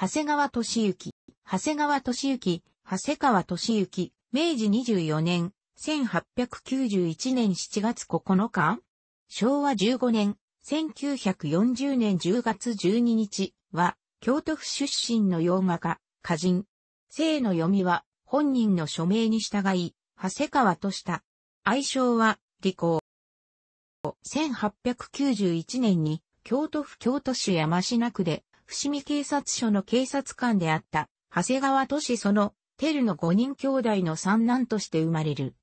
長谷川俊之、長谷川俊之、長谷川俊之、明治24年、1891年7月9日昭和15年、1940年10月12日は、京都府出身の洋画家、歌人。姓の読みは、本人の署名に従い、長谷川とした。愛称は、利口。1891年に、京都府京都市山科区で、伏見警察署の警察官であった、長谷川都市その、テルの5人兄弟の三男として生まれる。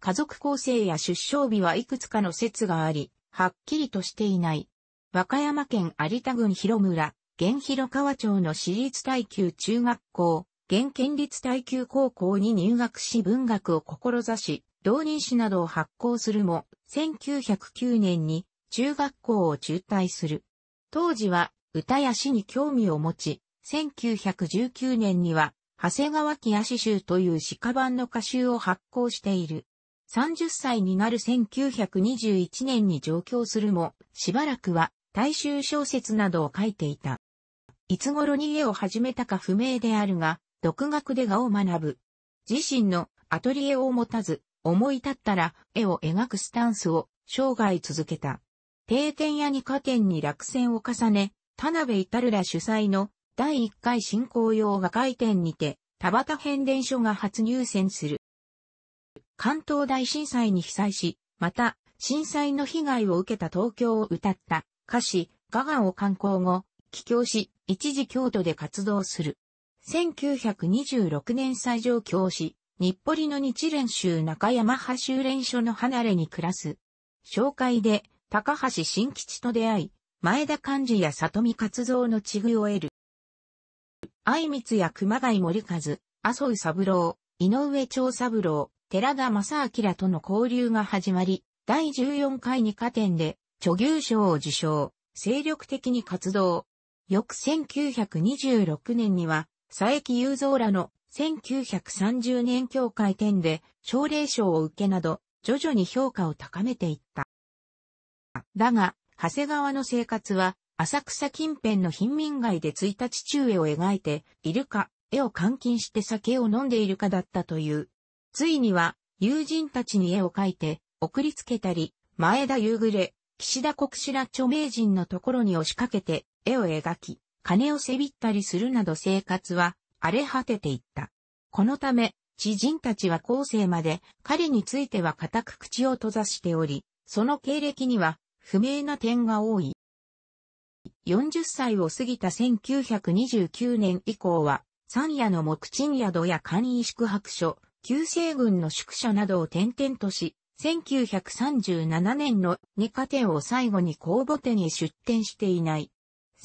家族構成や出生日はいくつかの説があり、はっきりとしていない。和歌山県有田郡広村、現広川町の私立耐久中学校、現県立耐久高校に入学し文学を志し、同人誌などを発行するも、1909年に中学校を中退する。当時は歌や詩に興味を持ち、1919年には、長谷川木足集という詩歌版の歌集を発行している。30歳になる1921年に上京するも、しばらくは大衆小説などを書いていた。いつ頃に絵を始めたか不明であるが、独学で画を学ぶ。自身のアトリエを持たず、思い立ったら絵を描くスタンスを生涯続けた。定点や二課点に落選を重ね、田辺るら主催の第1回進行用画会展にて、田畑変電所が初入選する。関東大震災に被災し、また、震災の被害を受けた東京を歌った歌詞、ガガを観光後、帰郷し、一時京都で活動する。1926年最上京市、日暮里の日蓮宗中山派修練所の離れに暮らす。紹介で、高橋新吉と出会い、前田漢字や里見活動の地具を得る。愛光や熊谷森和、麻生三郎、井上長三郎、寺田正明との交流が始まり、第14回二課展で、著牛賞を受賞、精力的に活動。翌1926年には、佐伯雄三らの1930年協会展で奨励賞を受けなど、徐々に評価を高めていった。だが、長谷川の生活は、浅草近辺の貧民街で1日中絵を描いているか、絵を監禁して酒を飲んでいるかだったという。ついには、友人たちに絵を描いて、送りつけたり、前田夕暮れ、岸田国志ら著名人のところに押しかけて、絵を描き、金をせびったりするなど生活は荒れ果てていった。このため、知人たちは後世まで彼については固く口を閉ざしており、その経歴には不明な点が多い。40歳を過ぎた1929年以降は、三夜の木鎮宿や簡易宿泊所、旧西軍の宿舎などを転々とし、1937年の二課店を最後に公募店へ出店していない。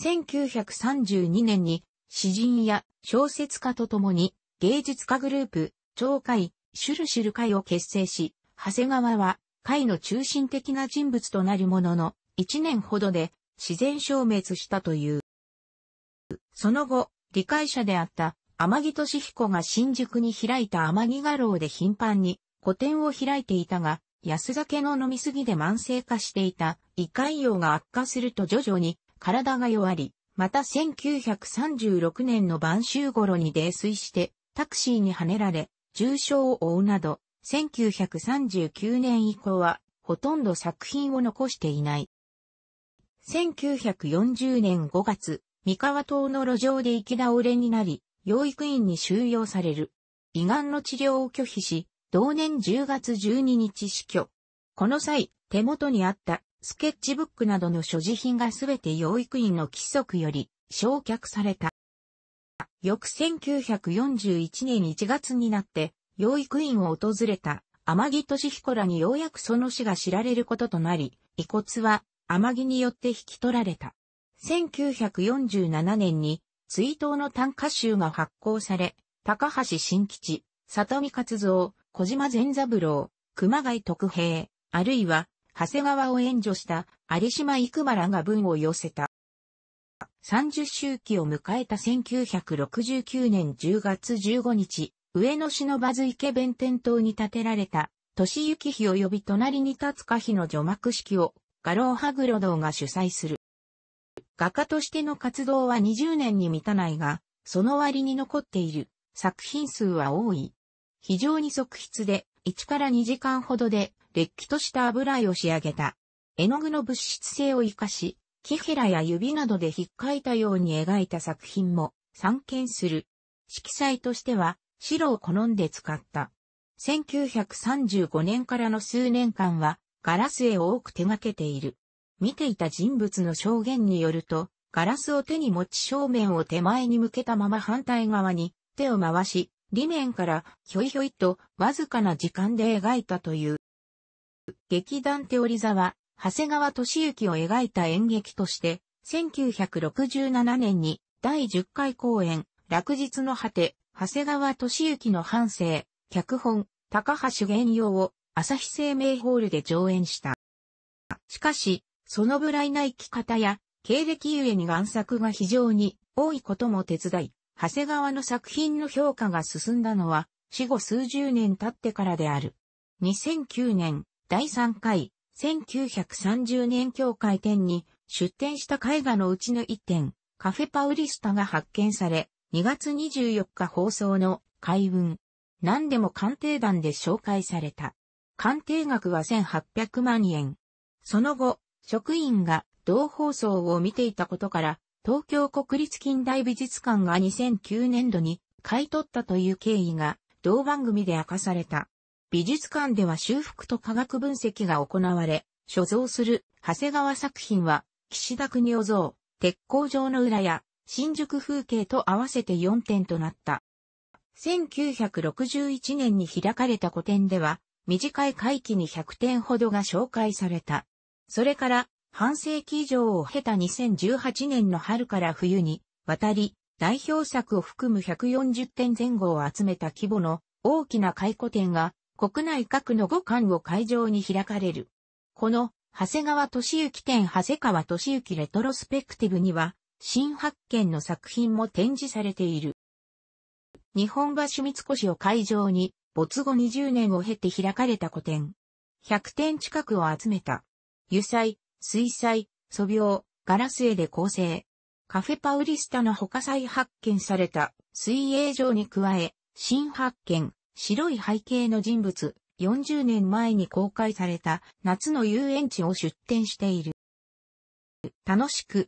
1932年に詩人や小説家と共に芸術家グループ、超会、シュルシュル会を結成し、長谷川は会の中心的な人物となるものの、一年ほどで自然消滅したという。その後、理解者であった天城俊彦が新宿に開いた天城画廊で頻繁に個展を開いていたが、安酒の飲みすぎで慢性化していた胃潰瘍が悪化すると徐々に体が弱り、また1936年の晩秋頃に泥酔してタクシーにはねられ重傷を負うなど1939年以降は、ほとんど作品を残していない。1940年5月、三河島の路上で生き倒れになり、養育院に収容される。胃がんの治療を拒否し、同年10月12日死去。この際、手元にあったスケッチブックなどの所持品がすべて養育院の規則より焼却された。翌1941年1月になって、養育院を訪れた天城俊彦らにようやくその死が知られることとなり、遺骨は天城によって引き取られた。1947年に追悼の短歌集が発行され、高橋新吉、里見勝蔵、小島善三郎、熊谷徳平、あるいは長谷川を援助した有島幾馬らが文を寄せた。30周期を迎えた1969年10月15日、上野市のバズ池弁天堂に建てられた、年行日及び隣に立つ可否の除幕式を、画廊ハグロ堂が主催する。画家としての活動は20年に満たないが、その割に残っている作品数は多い。非常に即筆で、1から2時間ほどで、劣気とした油絵を仕上げた。絵の具の物質性を活かし、木へらや指などで引っかいたように描いた作品も散見する。色彩としては、白を好んで使った。1935年からの数年間は、ガラス絵を多く手掛けている。見ていた人物の証言によると、ガラスを手に持ち正面を手前に向けたまま反対側に手を回し、裏面からひょいひょいとわずかな時間で描いたという。劇団手織座は、長谷川俊之を描いた演劇として、1967年に第10回公演、落日の果て、長谷川俊之の半生、脚本、高橋玄洋を朝日生命ホールで上演した。しかし、そのらいな生き方や、経歴ゆえに贋作が非常に多いことも手伝い、長谷川の作品の評価が進んだのは、死後数十年経ってからである。2009年、第3回、1930年協会展に出展した絵画のうちの1点、カフェパウリスタが発見され、2月24日放送の海運。何でも鑑定団で紹介された。鑑定額は1800万円。その後、職員が同放送を見ていたことから、東京国立近代美術館が2009年度に買い取ったという経緯が同番組で明かされた。美術館では修復と科学分析が行われ、所蔵する長谷川作品は、岸田国夫像、鉄工場の裏や新宿風景と合わせて4点となった。1961年に開かれた個展では、短い会期に100点ほどが紹介された。それから、半世紀以上を経た2018年の春から冬に、渡り、代表作を含む140点前後を集めた規模の大きな回顧展が、国内各の5館を会場に開かれる。この、長谷川俊之展長谷川俊之レトロスペクティブには、新発見の作品も展示されている。日本橋三越を会場に、没後20年を経て開かれた個展。100点近くを集めた。油彩、水彩、素描、ガラス絵で構成。カフェパウリスタの他再発見された水泳場に加え、新発見、白い背景の人物、40年前に公開された夏の遊園地を出展している。楽しく、